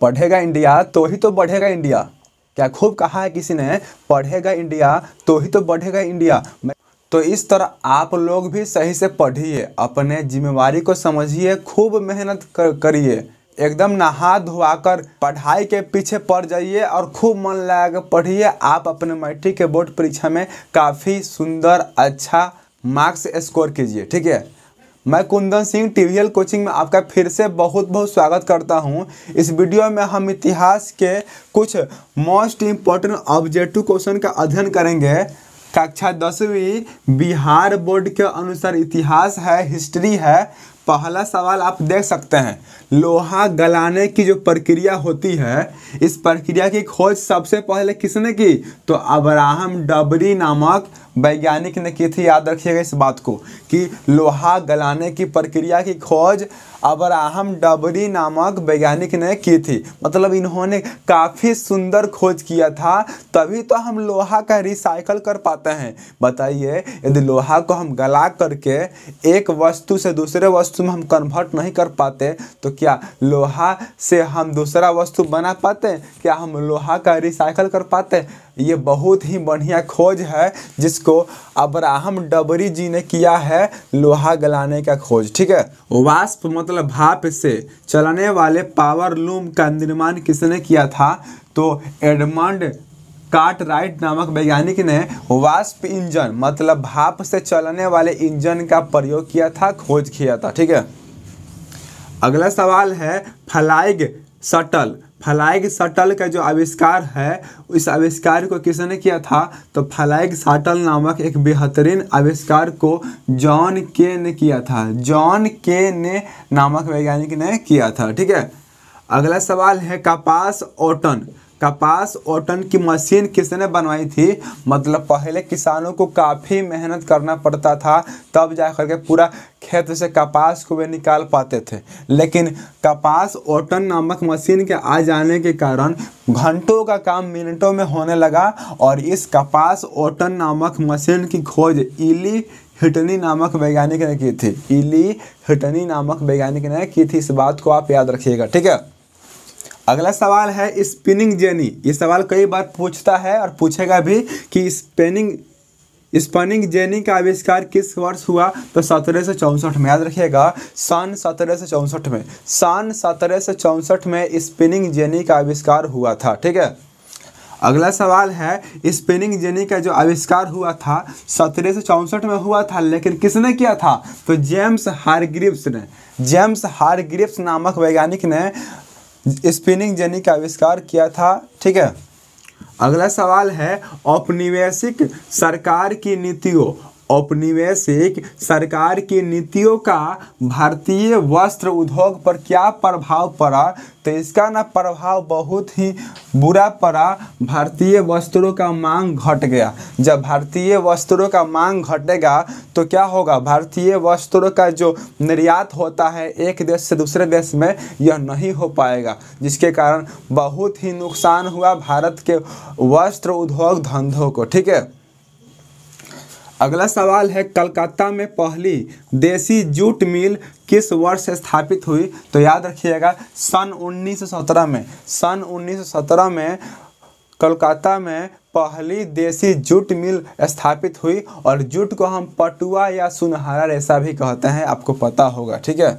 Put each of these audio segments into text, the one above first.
पढ़ेगा इंडिया तो ही तो बढ़ेगा इंडिया क्या खूब कहा है किसी ने पढ़ेगा इंडिया तो ही तो बढ़ेगा इंडिया तो इस तरह आप लोग भी सही से पढ़िए अपने जिम्मेवारी को समझिए खूब मेहनत कर करिए एकदम नहा धोवाकर पढ़ाई के पीछे पड़ जाइए और खूब मन लगाकर पढ़िए आप अपने मैट्रिक के बोर्ड परीक्षा में काफ़ी सुंदर अच्छा मार्क्स स्कोर कीजिए ठीक है मैं कुंदन सिंह टीवीएल कोचिंग में आपका फिर से बहुत बहुत स्वागत करता हूं इस वीडियो में हम इतिहास के कुछ मोस्ट इम्पोर्टेंट ऑब्जेक्टिव क्वेश्चन का अध्ययन करेंगे कक्षा दसवीं बिहार बोर्ड के अनुसार इतिहास है हिस्ट्री है पहला सवाल आप देख सकते हैं लोहा गलाने की जो प्रक्रिया होती है इस प्रक्रिया की खोज सबसे पहले किसने की तो अब्राहम डबरी नामक वैज्ञानिक ने की थी याद रखिएगा इस बात को कि लोहा गलाने की प्रक्रिया की खोज अब्राहम डबरी नामक वैज्ञानिक ने की थी मतलब इन्होंने काफ़ी सुंदर खोज किया था तभी तो हम लोहा का रिसाइकल कर पाते हैं बताइए यदि लोहा को हम गला करके एक वस्तु से दूसरे वस्तु में हम कन्वर्ट नहीं कर पाते तो क्या लोहा से हम दूसरा वस्तु बना पाते क्या हम लोहा का रिसाइकल कर पाते ये बहुत ही बढ़िया खोज है जिस जिसको अब्राहम डबरी जी ने किया है लोहा गलाने का खोज ठीक है वाष्प मतलब भाप से चलने वाले पावर लूम का निर्माण किसने किया था तो एडमंड काट राइट नामक वैज्ञानिक ने वाष्प इंजन मतलब भाप से चलने वाले इंजन का प्रयोग किया था खोज किया था ठीक है अगला सवाल है फ्लाइग शटल फ्लाइग शटल का जो आविष्कार है इस आविष्कार को किसने किया था तो फ्लाइग शटल नामक एक बेहतरीन आविष्कार को जॉन के ने किया था जॉन के ने नामक वैज्ञानिक ने किया था ठीक है अगला सवाल है कपास ओटन कपास ओटन की मशीन किसने बनवाई थी मतलब पहले किसानों को काफ़ी मेहनत करना पड़ता था तब जा कर के पूरा खेत से कपास को वे निकाल पाते थे लेकिन कपास ओटन नामक मशीन के आ जाने के कारण घंटों का काम मिनटों में होने लगा और इस कपास ओटन नामक मशीन की खोज इली हिटनी नामक वैज्ञानिक ने की थी इली हिटनी नामक वैज्ञानिक ने की थी इस बात को आप याद रखिएगा ठीक है अगला सवाल है स्पिनिंग जेनी ये सवाल कई बार पूछता है और पूछेगा भी कि स्पिनिंग स्पनिंग जेनी का आविष्कार किस वर्ष हुआ तो सत्रह सौ चौंसठ में याद रखिएगा सन सत्रह सौ चौंसठ में सन सत्रह सौ चौंसठ में स्पिनिंग जेनी का आविष्कार हुआ था ठीक है अगला सवाल है स्पिनिंग जेनी का जो आविष्कार हुआ था सत्रह सौ चौंसठ में हुआ था लेकिन किसने किया था तो जेम्स हारग्रिप्स ने जेम्स हारग्रिप्स नामक वैज्ञानिक ने स्पिनिंग जेनी का आविष्कार किया था ठीक है अगला सवाल है औपनिवेशिक सरकार की नीतियों औपनिवेशिक सरकार की नीतियों का भारतीय वस्त्र उद्योग पर क्या प्रभाव पड़ा तो इसका ना प्रभाव बहुत ही बुरा पड़ा भारतीय वस्त्रों का मांग घट गया जब भारतीय वस्त्रों का मांग घटेगा तो क्या होगा भारतीय वस्त्रों का जो निर्यात होता है एक देश से दूसरे देश में यह नहीं हो पाएगा जिसके कारण बहुत ही नुकसान हुआ भारत के वस्त्र उद्योग धंधों को ठीक है अगला सवाल है कलकत्ता में पहली देसी जूट मिल किस वर्ष स्थापित हुई तो याद रखिएगा सन 1917 में सन 1917 में कलकत्ता में पहली देसी जूट मिल स्थापित हुई और जूट को हम पटुआ या सुनहरा रेसा भी कहते हैं आपको पता होगा ठीक है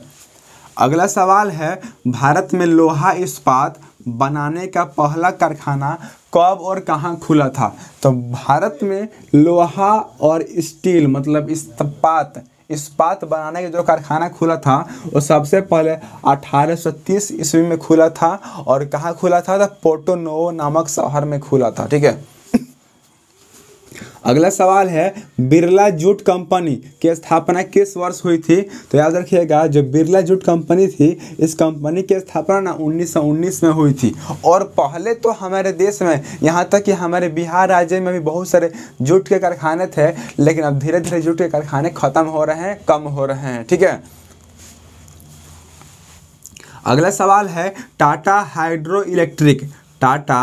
अगला सवाल है भारत में लोहा इस्पात बनाने का पहला कारखाना कब और कहाँ खुला था तो भारत में लोहा और स्टील मतलब इस्पात इस्पात बनाने का जो कारखाना खुला था वो सबसे पहले 1830 ईस्वी में खुला था और कहाँ खुला था तो पोर्टोनोवो नामक शहर में खुला था ठीक है अगला सवाल है बिरला जूट कंपनी की स्थापना किस वर्ष हुई थी तो याद रखिएगा जो बिरला जूट कंपनी थी इस कंपनी की स्थापना ना 1919 में हुई थी और पहले तो हमारे देश में यहाँ तक कि हमारे बिहार राज्य में भी बहुत सारे जूट के कारखाने थे लेकिन अब धीरे धीरे जूट के कारखाने ख़त्म हो रहे हैं कम हो रहे हैं ठीक है अगला सवाल है Tata hydro electric Tata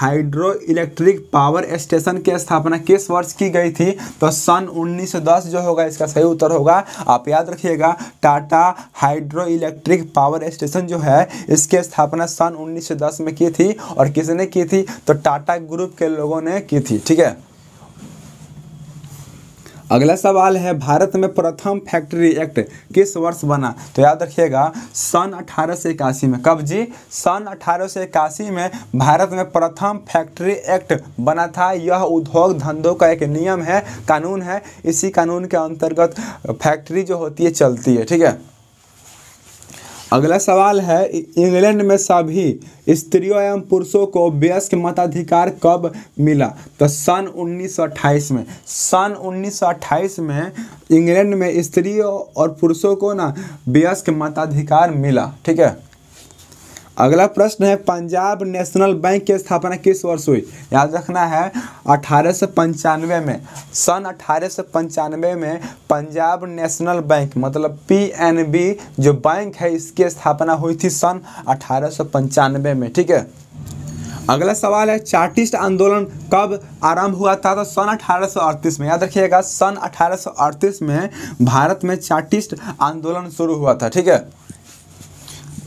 hydro electric power station की स्थापना किस वर्ष की गई थी तो सन 1910 जो होगा इसका सही उत्तर होगा आप याद रखिएगा Tata hydro electric power station जो है इसकी स्थापना सन 1910 में की थी और किसने की थी तो टाटा ग्रुप के लोगों ने की थी ठीक है अगला सवाल है भारत में प्रथम फैक्ट्री एक्ट किस वर्ष बना तो याद रखिएगा सन अठारह में कब जी सन अठारह में भारत में प्रथम फैक्ट्री एक्ट बना था यह उद्योग धंधों का एक नियम है कानून है इसी कानून के अंतर्गत फैक्ट्री जो होती है चलती है ठीक है अगला सवाल है इंग्लैंड में सभी स्त्रियों एवं पुरुषों को वयस्क मताधिकार कब मिला तो सन 1928 में सन 1928 में इंग्लैंड में स्त्रियों और पुरुषों को ना वयस्क मताधिकार मिला ठीक है अगला प्रश्न है पंजाब नेशनल बैंक की स्थापना किस वर्ष हुई याद रखना है अठारह सौ पंचानवे में सन अठारह सौ पंचानवे में पंजाब नेशनल बैंक मतलब पीएनबी जो बैंक है इसकी स्थापना हुई थी सन अठारह सौ पंचानवे में ठीक है अगला सवाल है चार्टिस्ट आंदोलन कब आरंभ हुआ था तो सन 1838 में याद रखिएगा सन 1838 में भारत में चार्टिस्ट आंदोलन शुरू हुआ था ठीक है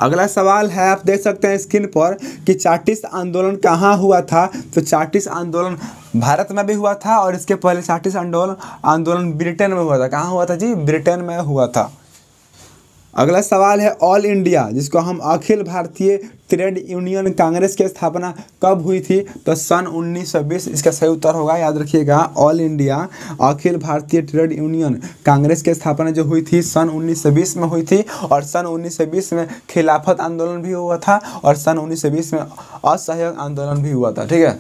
अगला सवाल है आप देख सकते हैं स्क्रीन पर कि चार्टिस आंदोलन कहाँ हुआ था तो चार्टिस आंदोलन भारत में भी हुआ था और इसके पहले चार्टिस आंदोलन आंदोलन ब्रिटेन में हुआ था कहाँ हुआ था जी ब्रिटेन में हुआ था अगला सवाल है ऑल इंडिया जिसको हम अखिल भारतीय ट्रेड यूनियन कांग्रेस की स्थापना कब हुई थी तो सन 1920 इसका सही उत्तर होगा याद रखिएगा ऑल इंडिया अखिल भारतीय ट्रेड यूनियन कांग्रेस की स्थापना जो हुई थी सन 1920 में हुई थी और सन 1920 में खिलाफत आंदोलन भी हुआ था और सन 1920 में असहयोग आंदोलन भी हुआ था ठीक है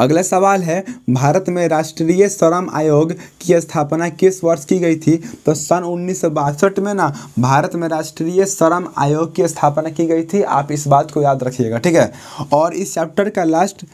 अगला सवाल है भारत में राष्ट्रीय श्रम आयोग की स्थापना किस वर्ष की गई थी तो सन उन्नीस में ना भारत में राष्ट्रीय श्रम आयोग की स्थापना की गई थी आप इस बात को याद रखिएगा ठीक है और इस चैप्टर का लास्ट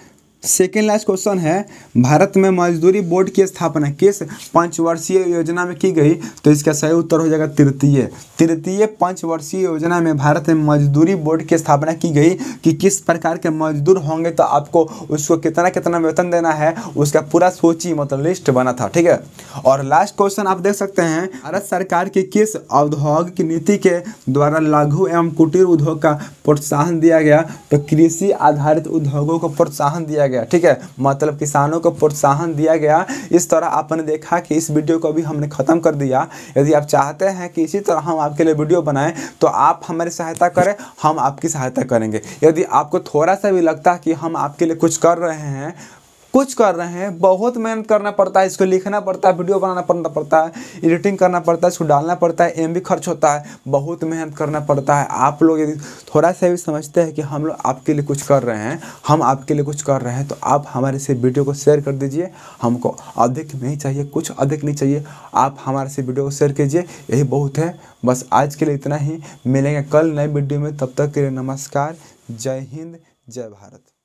सेकेंड लास्ट क्वेश्चन है भारत में मजदूरी बोर्ड की स्थापना किस पंचवर्षीय योजना में की गई तो इसका सही उत्तर हो जाएगा तृतीय तृतीय पंचवर्षीय योजना में भारत में मजदूरी बोर्ड की स्थापना की गई कि किस प्रकार के मजदूर होंगे तो आपको उसको कितना कितना वेतन देना है उसका पूरा सूची मतलब लिस्ट बना था ठीक है और लास्ट क्वेश्चन आप देख सकते हैं भारत सरकार की किस औद्योगिक नीति के द्वारा लघु एवं कुटीर उद्योग का प्रोत्साहन दिया गया तो कृषि आधारित उद्योगों को प्रोत्साहन दिया गया गया ठीक है मतलब किसानों को प्रोत्साहन दिया गया इस तरह आपने देखा कि इस वीडियो को भी हमने ख़त्म कर दिया यदि आप चाहते हैं कि इसी तरह हम आपके लिए वीडियो बनाएं तो आप हमारी सहायता करें हम आपकी सहायता करेंगे यदि आपको थोड़ा सा भी लगता है कि हम आपके लिए कुछ कर रहे हैं कुछ कर रहे हैं बहुत मेहनत करना पड़ता है इसको लिखना पड़ता है वीडियो बनाना पड़ना पड़ता है एडिटिंग करना पड़ता है इसको डालना पड़ता है एम भी खर्च होता है बहुत मेहनत करना पड़ता है आप लोग यदि थोड़ा सा भी समझते हैं कि हम लोग आपके लिए कुछ कर रहे हैं हम आपके लिए कुछ कर रहे हैं तो आप हमारे से वीडियो को शेयर कर दीजिए हमको अधिक नहीं चाहिए कुछ अधिक नहीं चाहिए आप हमारे से वीडियो को शेयर कीजिए यही बहुत है बस आज के लिए इतना ही मिलेंगे कल नए वीडियो में तब तक के लिए नमस्कार जय हिंद जय भारत